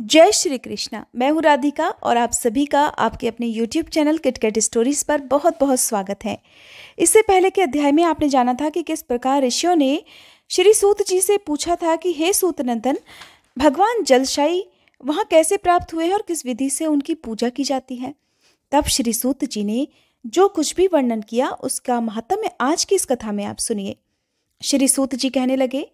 जय श्री कृष्णा मैं हूँ राधिका और आप सभी का आपके अपने YouTube चैनल किटकेट स्टोरीज पर बहुत बहुत स्वागत है इससे पहले के अध्याय में आपने जाना था कि किस प्रकार ऋषियों ने श्री सूत जी से पूछा था कि हे सूत नंदन भगवान जलशाई वहाँ कैसे प्राप्त हुए हैं और किस विधि से उनकी पूजा की जाती है तब श्री सूत जी ने जो कुछ भी वर्णन किया उसका महात्म्य आज की इस कथा में आप सुनिए श्री सूत जी कहने लगे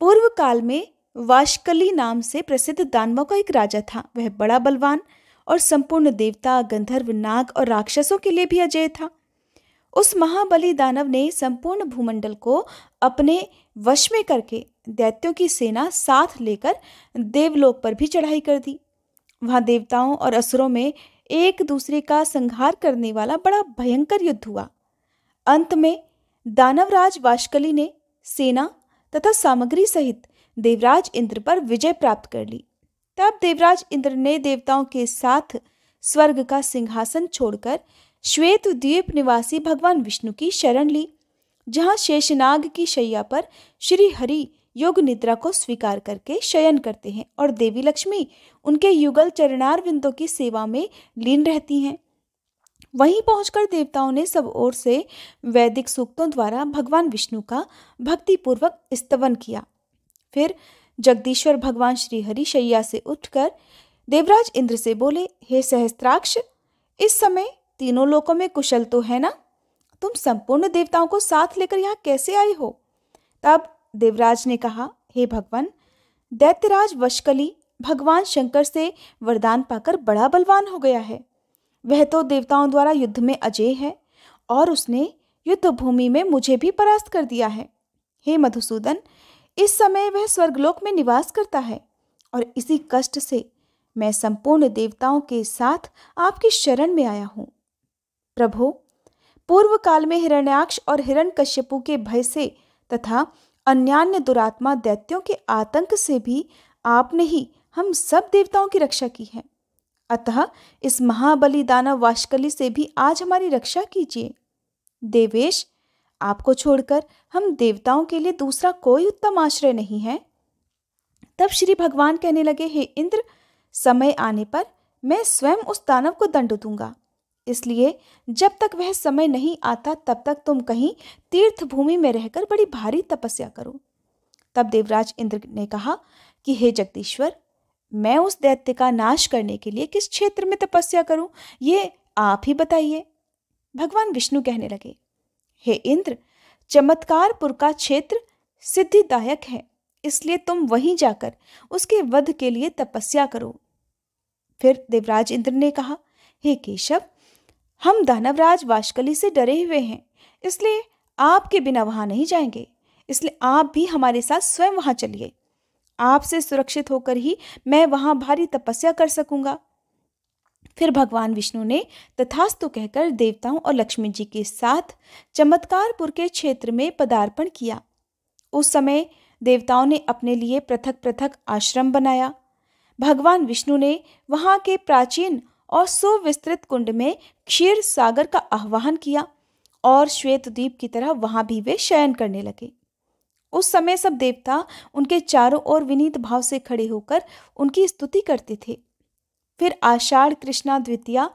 पूर्व काल में वाशकली नाम से प्रसिद्ध दानवों का एक राजा था वह बड़ा बलवान और संपूर्ण देवता गंधर्व नाग और राक्षसों के लिए भी अजय था उस महाबली दानव ने संपूर्ण भूमंडल को अपने वश में करके दैत्यों की सेना साथ लेकर देवलोक पर भी चढ़ाई कर दी वहाँ देवताओं और असुरों में एक दूसरे का संहार करने वाला बड़ा भयंकर युद्ध हुआ अंत में दानवराज वाशकली ने सेना तथा सामग्री सहित देवराज इंद्र पर विजय प्राप्त कर ली तब देवराज इंद्र ने देवताओं के साथ स्वर्ग का सिंहासन छोड़कर श्वेत द्वीप निवासी भगवान विष्णु की शरण ली जहाँ शेषनाग की शैया पर श्री हरि योग निद्रा को स्वीकार करके शयन करते हैं और देवी लक्ष्मी उनके युगल चरणार बिंदों की सेवा में लीन रहती हैं वहीं पहुंचकर देवताओं ने सब ओर से वैदिक सूक्तों द्वारा भगवान विष्णु का भक्तिपूर्वक स्तवन किया फिर जगदीश्वर भगवान श्री हरिशैया से उठकर देवराज इंद्र से बोले हे सहस्त्राक्ष इस समय तीनों लोकों में कुशल तो है ना तुम संपूर्ण देवताओं को साथ लेकर यहाँ कैसे आए हो तब देवराज ने कहा हे भगवान दैत्यराज वशकली भगवान शंकर से वरदान पाकर बड़ा बलवान हो गया है वह तो देवताओं द्वारा युद्ध में अजय है और उसने युद्ध भूमि में मुझे भी परास्त कर दिया है हे मधुसूदन इस समय वह स्वर्गलोक में निवास करता है और इसी कष्ट से मैं संपूर्ण देवताओं के साथ आपकी शरण में आया हूँ प्रभो पूर्व काल में हिरण्याक्ष और हिरण कश्यपु के भय से तथा अन्यान्य दुरात्मा दैत्यों के आतंक से भी आपने ही हम सब देवताओं की रक्षा की है अतः इस महाबली दानव वाशकली से भी आज हमारी रक्षा कीजिए देवेश आपको छोड़कर हम देवताओं के लिए दूसरा कोई उत्तम आश्रय नहीं है तब श्री भगवान कहने लगे हे इंद्र समय आने पर मैं स्वयं उस दानव को दंड दूंगा इसलिए जब तक वह समय नहीं आता तब तक तुम कहीं तीर्थ भूमि में रहकर बड़ी भारी तपस्या करो तब देवराज इंद्र ने कहा कि हे जगदीश्वर मैं उस दैत्य का नाश करने के लिए किस क्षेत्र में तपस्या करूं ये आप ही बताइए भगवान विष्णु कहने लगे हे इंद्र चमत्कारपुर का क्षेत्र सिद्धिदायक है इसलिए तुम वहीं जाकर उसके वध के लिए तपस्या करो फिर देवराज इंद्र ने कहा हे केशव हम दानवराज वाशकली से डरे हुए हैं इसलिए आपके बिना वहां नहीं जाएंगे इसलिए आप भी हमारे साथ स्वयं वहां चलिए आपसे सुरक्षित होकर ही मैं वहां भारी तपस्या कर सकूंगा फिर भगवान विष्णु ने तथास्तु कहकर देवताओं और लक्ष्मी जी के साथ चमत्कारपुर के क्षेत्र में पदार्पण किया उस समय देवताओं ने अपने लिए पृथक पृथक आश्रम बनाया भगवान विष्णु ने वहाँ के प्राचीन और सुविस्तृत कुंड में क्षीर सागर का आह्वान किया और श्वेत द्वीप की तरह वहाँ भी वे शयन करने लगे उस समय सब देवता उनके चारों ओर विनीत भाव से खड़े होकर उनकी स्तुति करते थे फिर आषाढ़ कृष्णा द्वितीया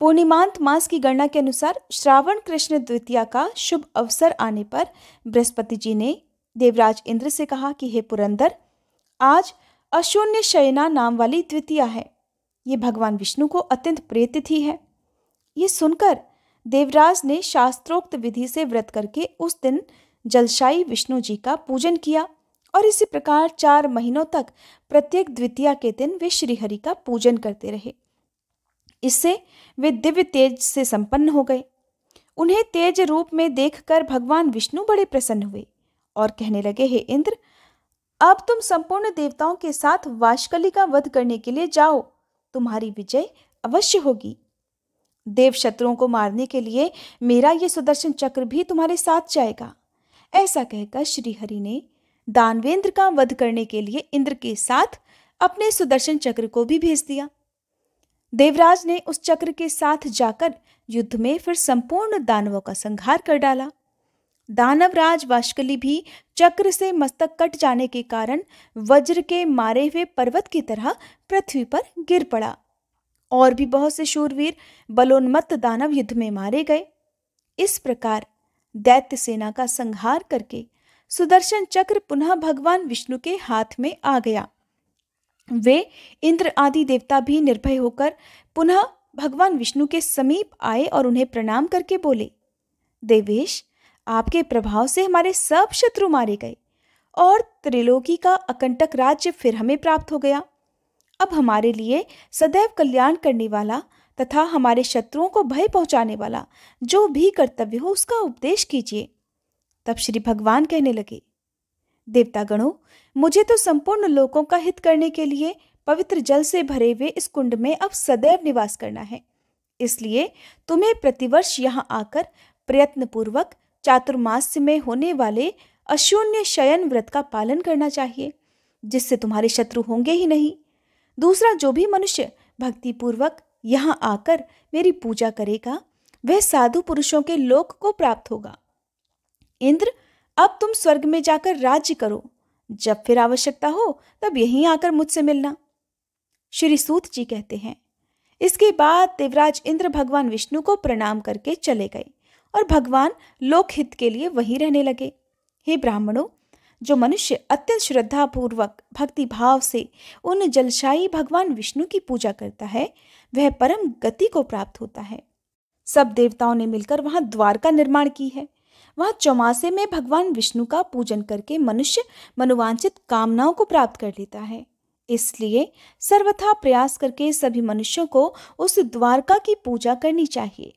पूर्णिमांत मास की गणना के अनुसार श्रावण कृष्ण द्वितीया का शुभ अवसर आने पर बृहस्पति जी ने देवराज इंद्र से कहा कि हे पुरंदर आज अशून्य शयना नाम वाली द्वितीया है ये भगवान विष्णु को अत्यंत प्रिय तिथि है ये सुनकर देवराज ने शास्त्रोक्त विधि से व्रत करके उस दिन जलशायी विष्णु जी का पूजन किया और इसी प्रकार चार महीनों तक प्रत्येक द्वितीया के दिन वे श्रीहरि का पूजन करते रहे इससे वे दिव्य तेज से संपन्न हो गए उन्हें तेज रूप में देखकर भगवान विष्णु बड़े प्रसन्न हुए और कहने लगे हे इंद्र अब तुम संपूर्ण देवताओं के साथ वाशकली का वध करने के लिए जाओ तुम्हारी विजय अवश्य होगी देव शत्रुओं को मारने के लिए मेरा ये सुदर्शन चक्र भी तुम्हारे साथ जाएगा ऐसा कहकर श्रीहरि ने दानवेंद्र का वध करने के लिए इंद्र के साथ अपने सुदर्शन चक्र को भी भेज दिया देवराज ने उस चक्र के साथ जाकर युद्ध में फिर संपूर्ण दानवों का संहार कर डाला दानवराज वाष्कली भी चक्र से मस्तक कट जाने के कारण वज्र के मारे हुए पर्वत की तरह पृथ्वी पर गिर पड़ा और भी बहुत से शूरवीर बलोन्मत्त दानव युद्ध में मारे गए इस प्रकार दैत्य सेना का संहार करके सुदर्शन चक्र पुनः भगवान विष्णु के हाथ में आ गया वे इंद्र आदि देवता भी निर्भय होकर पुनः भगवान विष्णु के समीप आए और उन्हें प्रणाम करके बोले देवेश आपके प्रभाव से हमारे सब शत्रु मारे गए और त्रिलोकी का अकंटक राज्य फिर हमें प्राप्त हो गया अब हमारे लिए सदैव कल्याण करने वाला तथा हमारे शत्रुओं को भय पहुंचाने वाला जो भी कर्तव्य हो उसका उपदेश कीजिए तब श्री भगवान कहने लगे देवतागणों मुझे तो संपूर्ण लोगों का हित करने के लिए पवित्र जल से भरे हुए इस कुंड में अब सदैव निवास करना है इसलिए तुम्हें प्रतिवर्ष यहाँ आकर प्रयत्न पूर्वक चातुर्मास में होने वाले अशून्य शयन व्रत का पालन करना चाहिए जिससे तुम्हारे शत्रु होंगे ही नहीं दूसरा जो भी मनुष्य भक्तिपूर्वक यहाँ आकर मेरी पूजा करेगा वह साधु पुरुषों के लोक को प्राप्त होगा इंद्र अब तुम स्वर्ग में जाकर राज्य करो जब फिर आवश्यकता हो तब यहीं आकर मुझसे मिलना श्री सूत जी कहते हैं इसके बाद देवराज इंद्र भगवान विष्णु को प्रणाम करके चले गए और भगवान लोकहित के लिए वहीं रहने लगे हे ब्राह्मणों जो मनुष्य अत्यंत श्रद्धा भक्ति भक्तिभाव से उन जलशाई भगवान विष्णु की पूजा करता है वह परम गति को प्राप्त होता है सब देवताओं ने मिलकर वहां द्वार का निर्माण की है वह चौमासे में भगवान विष्णु का पूजन करके मनुष्य मनोवांछित कामनाओं को प्राप्त कर लेता है इसलिए सर्वथा प्रयास करके सभी मनुष्यों को उस द्वारका की पूजा करनी चाहिए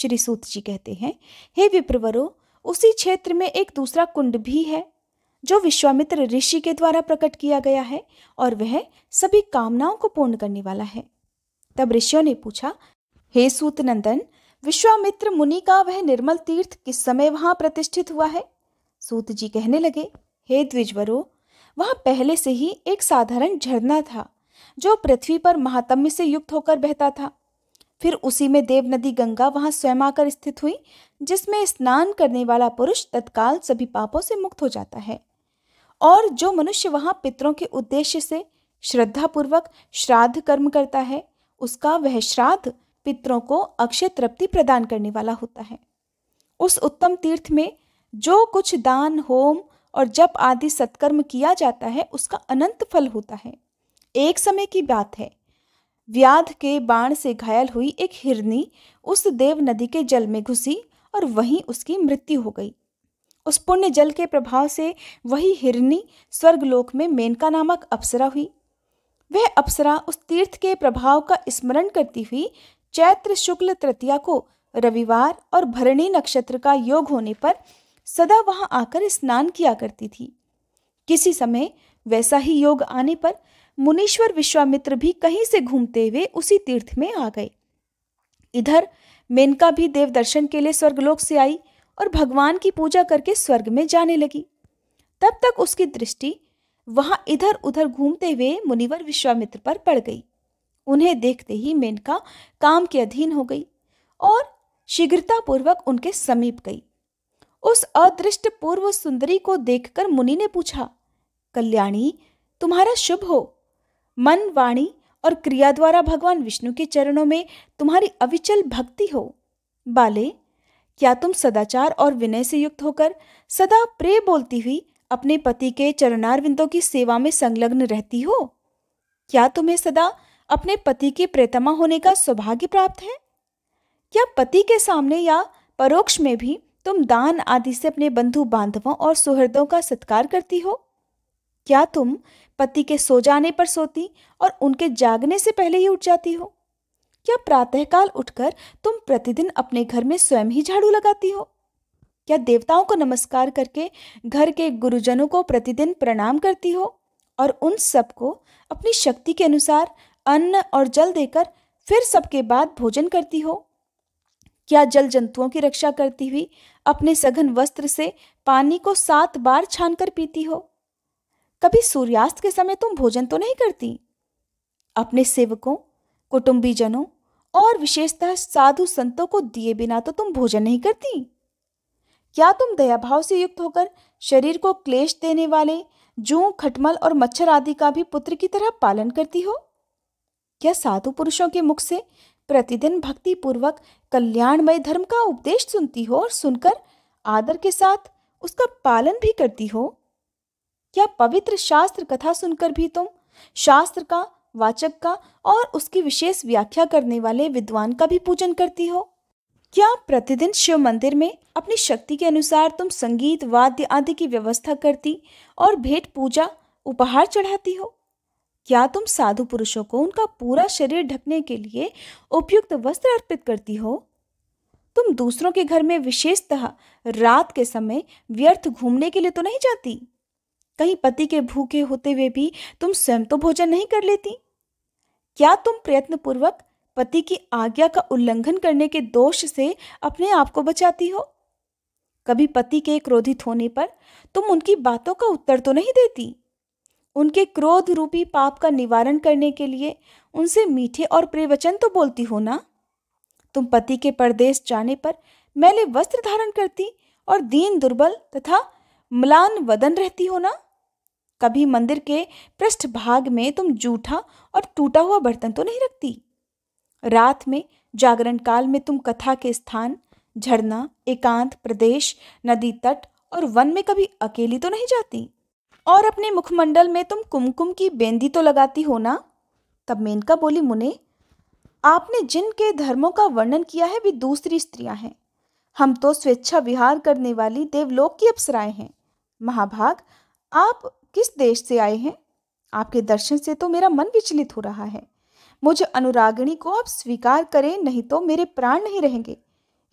श्री सूत जी कहते हैं हे विप्रवरो उसी क्षेत्र में एक दूसरा कुंड भी है जो विश्वामित्र ऋषि के द्वारा प्रकट किया गया है और वह सभी कामनाओं को पूर्ण करने वाला है तब ऋषियों ने पूछा हे सूत नंदन विश्वामित्र मुनि का वह निर्मल तीर्थ किस समय वहां प्रतिष्ठित हुआ है सूत जी कहने लगे हे द्विजवरो वहां पहले से ही एक साधारण झरना था जो पृथ्वी पर महातम्य से युक्त होकर बहता था फिर उसी में देव नदी गंगा वहां स्वयं आकर स्थित हुई जिसमें स्नान करने वाला पुरुष तत्काल सभी पापों से मुक्त हो जाता है और जो मनुष्य वहां पितरों के उद्देश्य से श्रद्धापूर्वक श्राद्ध कर्म करता है उसका वह श्राद्ध पितरों को अक्षय तृप्ति प्रदान करने वाला होता है उस उत्तम तीर्थ में जो कुछ दान होम और जप आदि सत्कर्म किया जाता है उसका अनंत फल होता है एक समय की बात है व्याध के बाण से घायल हुई एक हिरनी उस देव नदी के जल में घुसी और वहीं उसकी मृत्यु हो गई उस पुण्य जल के प्रभाव से वही हिरनी स्वर्गलोक में मेनका नामक अप्सरा हुई वह अप्सरा उस तीर्थ के प्रभाव का स्मरण करती हुई चैत्र शुक्ल तृतीया को रविवार और भरणी नक्षत्र का योग होने पर सदा वहां आकर स्नान किया करती थी किसी समय वैसा ही योग आने पर मुनीश्वर विश्वामित्र भी कहीं से घूमते हुए उसी तीर्थ में आ गए इधर मेनका भी देव दर्शन के लिए स्वर्गलोक से आई और भगवान की पूजा करके स्वर्ग में जाने लगी तब तक उसकी दृष्टि वहां इधर उधर घूमते हुए मुनिवर विश्वामित्र पर पड़ गई उन्हें देखते ही मेनका काम के अधीन हो गई और शीघ्रतापूर्वक उनके समीप गई उस अदृष्ट पूर्व सुंदरी को देखकर मुनि ने पूछा कल्याणी तुम्हारा शुभ हो मन वाणी और क्रिया द्वारा भगवान विष्णु के चरणों में तुम्हारी अविचल भक्ति हो बाले क्या तुम सदाचार और विनय से युक्त होकर सदा प्रे बोलती हुई अपने पति के चरणारविंदों की सेवा में संलग्न रहती हो क्या तुम्हें सदा अपने पति की प्रेतमा होने का सौभाग्य प्राप्त है क्या पति के सामने या परोक्ष में भी तुम दान आदि से अपने बंधु बांधवों और सुहृदों का सत्कार करती हो क्या तुम पति के सो जाने पर सोती और उनके जागने से पहले ही उठ जाती हो क्या प्रातःकाल उठकर तुम प्रतिदिन अपने घर में स्वयं ही झाड़ू लगाती हो क्या देवताओं को नमस्कार करके घर के गुरुजनों को प्रतिदिन प्रणाम करती हो और उन सबको अपनी शक्ति के अनुसार अन्न और जल देकर फिर सबके बाद भोजन करती हो क्या जल जंतुओं की रक्षा करती हुई अपने सघन वस्त्र से पानी को सात बार छानकर पीती हो कभी सूर्यास्त के समय तुम भोजन तो नहीं करती अपने सेवकों कुटुंबीजनों और विशेषतः साधु संतों को दिए बिना तो तुम भोजन नहीं करती क्या तुम दया भाव से युक्त होकर शरीर को क्लेश देने वाले जू खटमल और मच्छर आदि का भी पुत्र की तरह पालन करती हो क्या साधु पुरुषों के मुख से प्रतिदिन भक्ति पूर्वक कल्याणमय धर्म का उपदेश सुनती हो और सुनकर आदर के साथ उसका पालन भी करती हो क्या पवित्र शास्त्र कथा सुनकर भी तुम शास्त्र का वाचक का और उसकी विशेष व्याख्या करने वाले विद्वान का भी पूजन करती हो क्या प्रतिदिन शिव मंदिर में अपनी शक्ति के अनुसार तुम संगीत वाद्य आदि की व्यवस्था करती और भेंट पूजा उपहार चढ़ाती हो क्या तुम साधु पुरुषों को उनका पूरा शरीर ढकने के लिए उपयुक्त वस्त्र अर्पित करती हो तुम दूसरों के घर में विशेषतः रात के समय व्यर्थ घूमने के लिए तो नहीं जाती कहीं पति के भूखे होते हुए भी तुम स्वयं तो भोजन नहीं कर लेती क्या तुम प्रयत्न पूर्वक पति की आज्ञा का उल्लंघन करने के दोष से अपने आप को बचाती हो कभी पति के क्रोधित होने पर तुम उनकी बातों का उत्तर तो नहीं देती उनके क्रोध रूपी पाप का निवारण करने के लिए उनसे मीठे और प्रियवचन तो बोलती हो ना तुम पति के परदेश जाने पर मैले वस्त्र धारण करती और दीन दुर्बल तथा मलान वदन रहती हो ना कभी मंदिर के पृष्ठभाग में तुम जूठा और टूटा हुआ बर्तन तो नहीं रखती रात में जागरण काल में तुम कथा के स्थान झरना एकांत प्रदेश नदी तट और वन में कभी अकेली तो नहीं जाती और अपने मुखमंडल में तुम कुमकुम की बेंदी तो लगाती हो ना तब मेनका बोली मुने आपने जिनके धर्मों का वर्णन किया है वे दूसरी स्त्रियां हैं हम तो स्वेच्छा विहार करने वाली देवलोक की अप्सराएं हैं महाभाग आप किस देश से आए हैं आपके दर्शन से तो मेरा मन विचलित हो रहा है मुझे अनुरागिणी को आप स्वीकार करें नहीं तो मेरे प्राण नहीं रहेंगे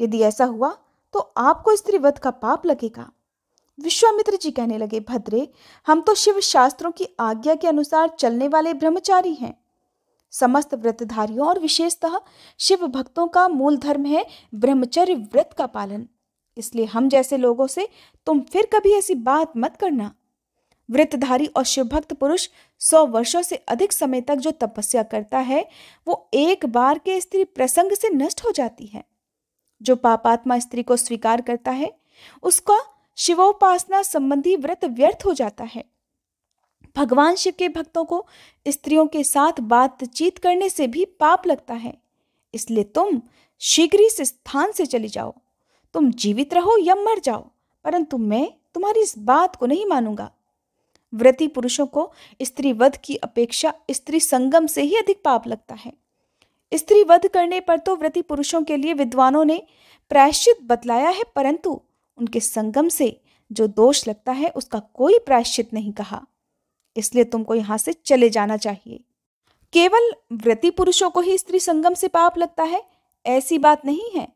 यदि ऐसा हुआ तो आपको स्त्रीवध का पाप लगेगा विश्वामित्र जी कहने लगे भद्रे हम तो शिव शास्त्रों की आज्ञा के अनुसार चलने वाले ब्रह्मचारी हैं समस्त व्रतधारियों और विशेषतः शिव भक्तों का मूल धर्म है ब्रह्मचर्य व्रत का पालन इसलिए हम जैसे लोगों से तुम फिर कभी ऐसी बात मत करना व्रतधारी और शिवभक्त पुरुष सौ वर्षों से अधिक समय तक जो तपस्या करता है वो एक बार के स्त्री प्रसंग से नष्ट हो जाती है जो पापात्मा स्त्री को स्वीकार करता है उसका शिवोपासना संबंधी व्रत व्यर्थ हो जाता है भगवान शिव के भक्तों को स्त्रियों के साथ बातचीत करने से भी पाप लगता है इसलिए तुम शीघ्र इस स्थान से चली जाओ तुम जीवित रहो या मर जाओ परंतु मैं तुम्हारी इस बात को नहीं मानूंगा व्रती पुरुषों को स्त्री वध की अपेक्षा स्त्री संगम से ही अधिक पाप लगता है स्त्री वध करने पर तो व्रती पुरुषों के लिए विद्वानों ने प्रायश्चित बतलाया है परंतु उनके संगम से जो दोष लगता है उसका कोई प्रायश्चित नहीं कहा इसलिए तुमको यहाँ से चले जाना चाहिए केवल व्रती पुरुषों को ही स्त्री संगम से पाप लगता है ऐसी बात नहीं है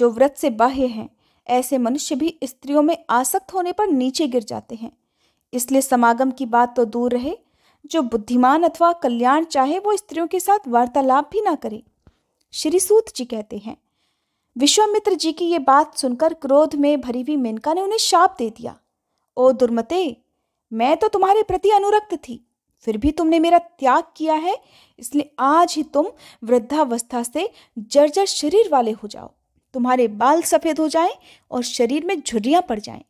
जो व्रत से बाह्य हैं ऐसे मनुष्य भी स्त्रियों में आसक्त होने पर नीचे गिर जाते हैं इसलिए समागम की बात तो दूर रहे जो बुद्धिमान अथवा कल्याण चाहे वो स्त्रियों के साथ वार्तालाप भी ना करे श्री सूत जी कहते हैं विश्वामित्र जी की ये बात सुनकर क्रोध में भरी हुई मेनका ने उन्हें शाप दे दिया ओ दुर्मते मैं तो तुम्हारे प्रति अनुरक्त थी फिर भी तुमने मेरा त्याग किया है इसलिए आज ही तुम वृद्धावस्था से जर्जर शरीर वाले हो जाओ तुम्हारे बाल सफ़ेद हो जाएं और शरीर में झुर्रियां पड़ जाएं।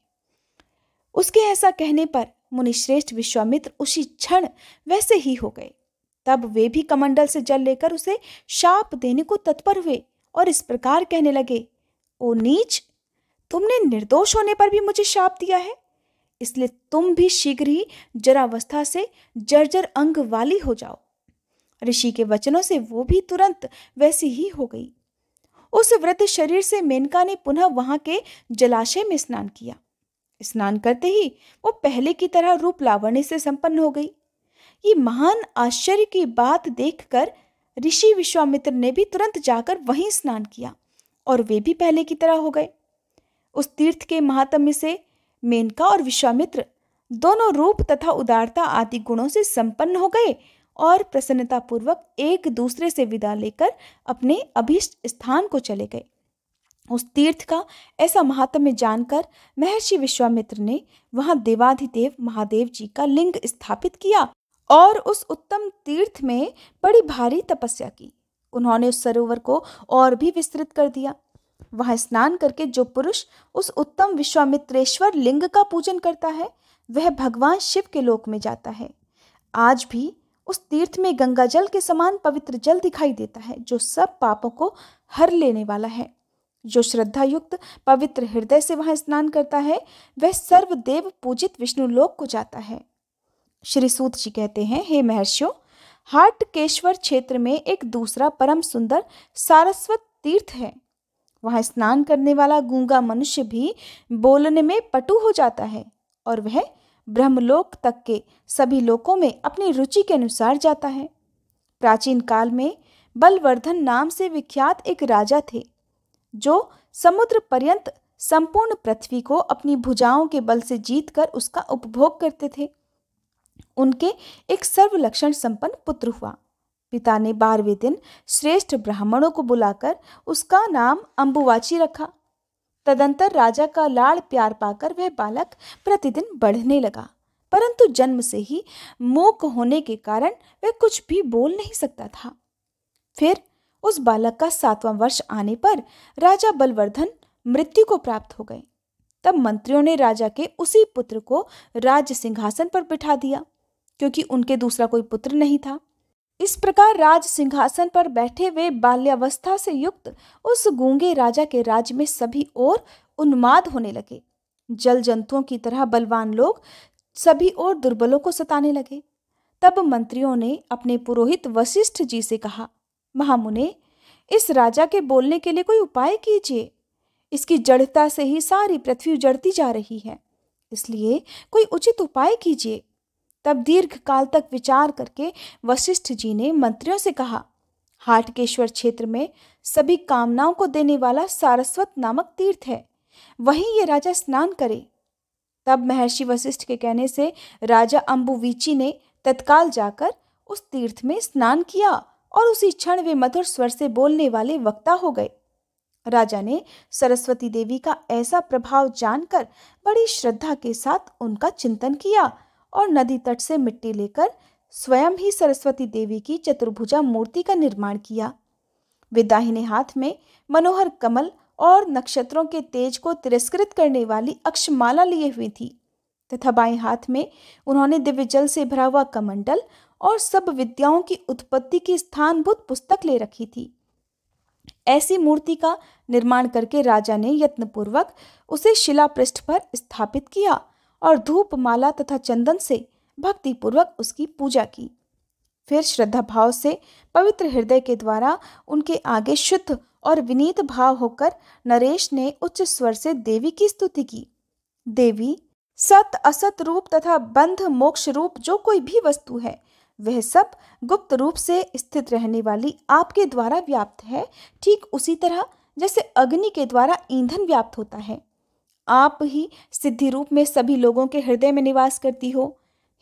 उसके ऐसा कहने पर मुनिश्रेष्ठ विश्वामित्र उसी क्षण वैसे ही हो गए तब वे भी कमंडल से जल लेकर उसे शाप देने को तत्पर हुए और इस प्रकार कहने लगे ओ नीच तुमने निर्दोष होने पर भी मुझे शाप दिया है इसलिए तुम भी शीघ्र ही जरावस्था से जर्जर अंग वाली हो जाओ ऋषि के वचनों से वो भी तुरंत वैसी ही हो गई उस वृद्ध शरीर से मेनका ने पुनः वहां के जलाशय में स्नान किया स्नान करते ही वो पहले की तरह रूप लावण्य से संपन्न हो गई ये महान आश्चर्य की बात देखकर कर ऋषि विश्वामित्र ने भी तुरंत जाकर वहीं स्नान किया और वे भी पहले की तरह हो गए उस तीर्थ के महात्म्य से मेनका और विश्वामित्र दोनों रूप तथा उदारता आदि गुणों से संपन्न हो गए और प्रसन्नतापूर्वक एक दूसरे से विदा लेकर अपने अभीष्ट स्थान को चले गए उस तीर्थ का ऐसा महात्म्य जानकर महर्षि विश्वामित्र ने वहाँ देवाधिदेव महादेव जी का लिंग स्थापित किया और उस उत्तम तीर्थ में बड़ी भारी तपस्या की उन्होंने उस सरोवर को और भी विस्तृत कर दिया वहाँ स्नान करके जो पुरुष उस उत्तम विश्वामित्रेश्वर लिंग का पूजन करता है वह भगवान शिव के लोक में जाता है आज भी उस तीर्थ में गंगा जल के समान पवित्र जल दिखाई देता है जो सब पापों को हर लेने वाला है जो श्रद्धा युक्त पवित्र हृदय से वहाँ स्नान करता है वह सर्वदेव पूजित विष्णु लोक को जाता है श्री सूत जी कहते हैं हे महर्षियों हाट केश्वर क्षेत्र में एक दूसरा परम सुंदर सारस्वत तीर्थ है वहाँ स्नान करने वाला गूंगा मनुष्य भी बोलने में पटु हो जाता है और वह ब्रह्मलोक तक के सभी लोकों में अपनी रुचि के अनुसार जाता है प्राचीन काल में बलवर्धन नाम से विख्यात एक राजा थे जो समुद्र पर्यंत संपूर्ण पृथ्वी को अपनी भुजाओं के बल से जीतकर उसका उपभोग करते थे उनके एक सर्वलक्षण संपन्न पुत्र हुआ पिता ने बारहवें दिन श्रेष्ठ ब्राह्मणों को बुलाकर उसका नाम अम्बुवाची रखा तदंतर राजा का लाड़ प्यार पाकर वह बालक प्रतिदिन बढ़ने लगा परंतु जन्म से ही मूक होने के कारण वह कुछ भी बोल नहीं सकता था फिर उस बालक का सातवां वर्ष आने पर राजा बलवर्धन मृत्यु को प्राप्त हो गए तब मंत्रियों ने राजा के उसी पुत्र को राज्य सिंहासन पर बिठा दिया क्योंकि उनके दूसरा कोई पुत्र नहीं था इस प्रकार राज सिंहासन पर बैठे हुए बाल्यावस्था से युक्त उस गूंगे राजा के राज्य में सभी ओर उन्माद होने लगे जल जंतुओं की तरह बलवान लोग सभी ओर दुर्बलों को सताने लगे तब मंत्रियों ने अपने पुरोहित वशिष्ठ जी से कहा महामुने इस राजा के बोलने के लिए कोई उपाय कीजिए इसकी जड़ता से ही सारी पृथ्वी जड़ती जा रही है इसलिए कोई उचित उपाय कीजिए तब दीर्घ काल तक विचार करके वशिष्ठ जी ने मंत्रियों से कहा हाटकेश्वर क्षेत्र में सभी कामनाओं को देने वाला सारस्वत नामक तीर्थ है वहीं ये राजा स्नान करे तब महर्षि वशिष्ठ के कहने से राजा अम्बुवीची ने तत्काल जाकर उस तीर्थ में स्नान किया और उसी क्षण वे मधुर स्वर से बोलने वाले वक्ता हो गए राजा ने सरस्वती देवी का ऐसा प्रभाव जानकर बड़ी श्रद्धा के साथ उनका चिंतन किया और नदी तट से मिट्टी लेकर स्वयं ही सरस्वती देवी की चतुर्भुजा मूर्ति का निर्माण किया विदाहिने हाथ में मनोहर कमल और नक्षत्रों के तेज को तिरस्कृत करने वाली अक्षमाला लिए हुई थी तथा बाएं हाथ में उन्होंने दिव्य जल से भरा हुआ कमंडल और सब विद्याओं की उत्पत्ति की स्थानभूत पुस्तक ले रखी थी ऐसी मूर्ति का निर्माण करके राजा ने यत्नपूर्वक उसे शिला पृष्ठ पर स्थापित किया और धूप माला तथा चंदन से भक्तिपूर्वक उसकी पूजा की फिर श्रद्धा भाव से पवित्र हृदय के द्वारा उनके आगे शुद्ध और विनीत भाव होकर नरेश ने उच्च स्वर से देवी की स्तुति की देवी सत असत रूप तथा बंध मोक्ष रूप जो कोई भी वस्तु है वह सब गुप्त रूप से स्थित रहने वाली आपके द्वारा व्याप्त है ठीक उसी तरह जैसे अग्नि के द्वारा ईंधन व्याप्त होता है आप ही सिद्धि रूप में सभी लोगों के हृदय में निवास करती हो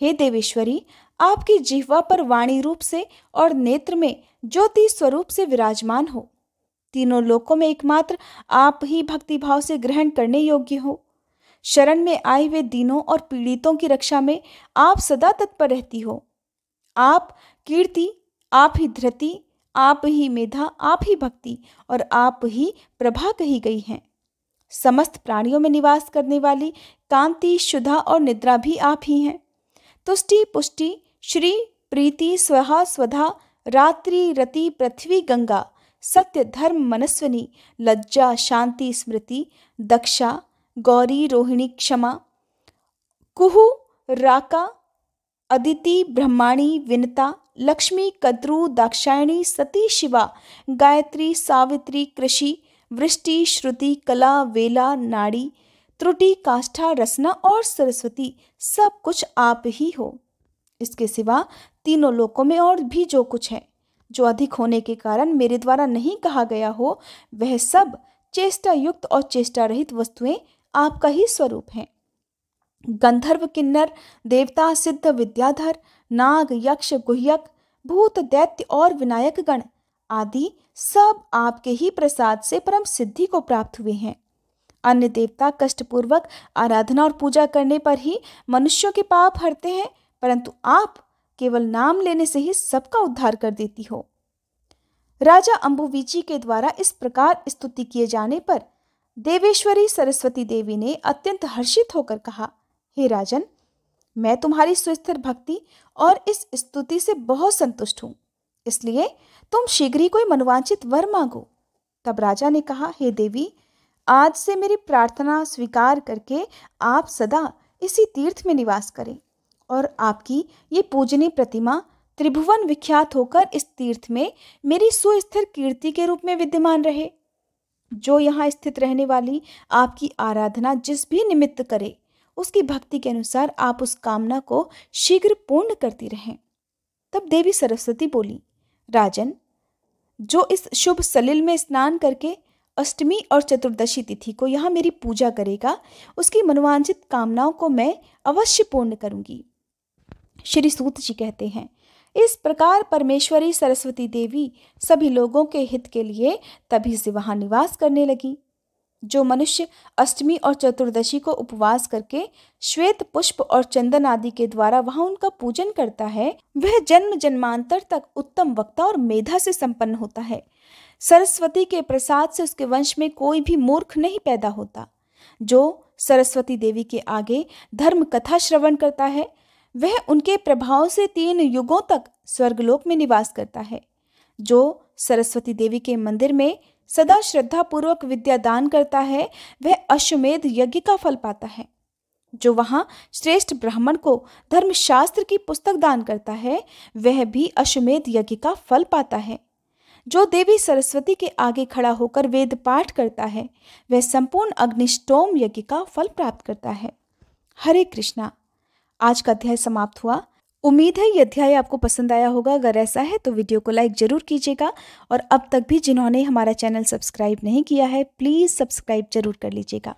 हे देवेश्वरी आपकी जिह्वा पर वाणी रूप से और नेत्र में ज्योति स्वरूप से विराजमान हो तीनों लोकों में एकमात्र आप ही भक्तिभाव से ग्रहण करने योग्य हो शरण में आए हुए दीनों और पीड़ितों की रक्षा में आप सदा तत्पर रहती हो आप कीर्ति आप ही धृति आप ही मेधा आप ही भक्ति और आप ही प्रभा कही गई हैं समस्त प्राणियों में निवास करने वाली कांति शुद्धा और निद्रा भी आप ही हैं तुष्टि पुष्टि श्री प्रीति स्वहा स्वधा रात्रि रति पृथ्वी गंगा सत्य धर्म मनस्वनी लज्जा शांति स्मृति दक्षा गौरी रोहिणी क्षमा कुहु राका अदिति ब्रह्माणी विनता लक्ष्मी कद्रु दाक्षायणी सती शिवा गायत्री सावित्री कृषि वृष्टि श्रुति कला वेला नाड़ी त्रुटि काष्ठा रसना और सरस्वती सब कुछ आप ही हो इसके सिवा तीनों लोकों में और भी जो कुछ है जो अधिक होने के कारण मेरे द्वारा नहीं कहा गया हो वह सब चेष्टा युक्त और चेष्टा रहित वस्तुएं आपका ही स्वरूप हैं गंधर्व किन्नर देवता सिद्ध विद्याधर नाग यक्ष गुहयक भूत दैत्य और विनायक गण आदि सब आपके ही प्रसाद से परम सिद्धि को प्राप्त हुए हैं अन्य देवता कष्टपूर्वक आराधना और पूजा करने पर ही मनुष्यों के पाप हरते हैं परंतु आप केवल नाम लेने से ही सबका उद्धार कर देती हो राजा अम्बुवीची के द्वारा इस प्रकार स्तुति किए जाने पर देवेश्वरी सरस्वती देवी ने अत्यंत हर्षित होकर कहा हे राजन मैं तुम्हारी सुस्थिर भक्ति और इस स्तुति से बहुत संतुष्ट हूँ इसलिए तुम शीघ्र ही कोई मनवांचित वर मांगो तब राजा ने कहा हे देवी आज से मेरी प्रार्थना स्वीकार करके आप सदा इसी तीर्थ में निवास करें और आपकी ये पूजनीय प्रतिमा त्रिभुवन विख्यात होकर इस तीर्थ में मेरी सुस्थिर कीर्ति के रूप में विद्यमान रहे जो यहाँ स्थित रहने वाली आपकी आराधना जिस भी निमित्त करे उसकी भक्ति के अनुसार आप उस कामना को शीघ्र पूर्ण करती रहें तब देवी सरस्वती बोली राजन जो इस शुभ सलिल में स्नान करके अष्टमी और चतुर्दशी तिथि को यहाँ मेरी पूजा करेगा उसकी मनोवांछित कामनाओं को मैं अवश्य पूर्ण करूँगी श्री सूत जी कहते हैं इस प्रकार परमेश्वरी सरस्वती देवी सभी लोगों के हित के लिए तभी से वहाँ निवास करने लगी जो मनुष्य अष्टमी और चतुर्दशी को उपवास करके श्वेत पुष्प और चंदन आदि के द्वारा वहां उनका पूजन करता है वह जन्म जन्मांतर तक उत्तम वक्ता और मेधा से संपन्न होता है सरस्वती के प्रसाद से उसके वंश में कोई भी मूर्ख नहीं पैदा होता जो सरस्वती देवी के आगे धर्म कथा श्रवण करता है वह उनके प्रभाव से तीन युगों तक स्वर्गलोक में निवास करता है जो सरस्वती देवी के मंदिर में सदा श्रद्धापूर्वक दान करता है वह अश्वमेध यज्ञ का फल पाता है जो वहाँ श्रेष्ठ ब्राह्मण को धर्मशास्त्र की पुस्तक दान करता है वह भी अश्वमेध यज्ञ का फल पाता है जो देवी सरस्वती के आगे खड़ा होकर वेद पाठ करता है वह संपूर्ण अग्निष्टोम यज्ञ का फल प्राप्त करता है हरे कृष्णा आज का अध्याय समाप्त हुआ उम्मीद है ये अध्याय आपको पसंद आया होगा अगर ऐसा है तो वीडियो को लाइक ज़रूर कीजिएगा और अब तक भी जिन्होंने हमारा चैनल सब्सक्राइब नहीं किया है प्लीज़ सब्सक्राइब जरूर कर लीजिएगा